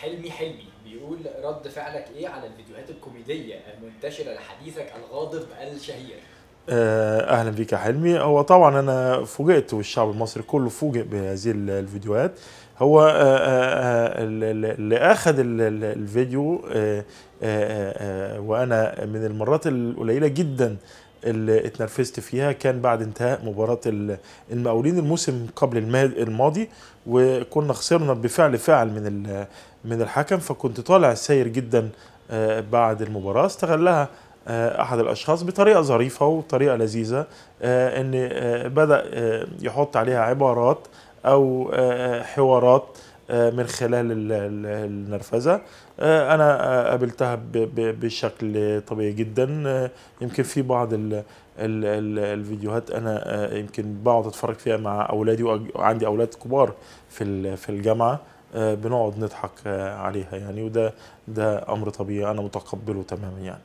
حلمي حلمي بيقول رد فعلك ايه على الفيديوهات الكوميديه المنتشره لحديثك الغاضب الشهير آه، اهلا بيك يا حلمي هو طبعا انا فوجئت والشعب المصري كله فوجئ بهذه الفيديوهات هو آه، آه، اللي اخذ الفيديو وانا من المرات القليله جدا اللي اتنرفزت فيها كان بعد انتهاء مباراة المقاولين الموسم قبل الماضي وكنا خسرنا بفعل فعل من من الحكم فكنت طالع سير جدا آه، بعد المباراة استغلها آه، احد الاشخاص بطريقه ظريفه وطريقه لذيذه آه، ان بدا يحط عليها عبارات او حوارات آه، من خلال النرفزة آه، أنا آه، قابلتها بشكل طبيعي جدا يمكن في بعض الفيديوهات أنا يمكن بقعد أتفرج فيها مع أولادي وعندي أولاد كبار في الجامعة بنقعد نضحك عليها يعني وده ده أمر طبيعي أنا متقبله تماما يعني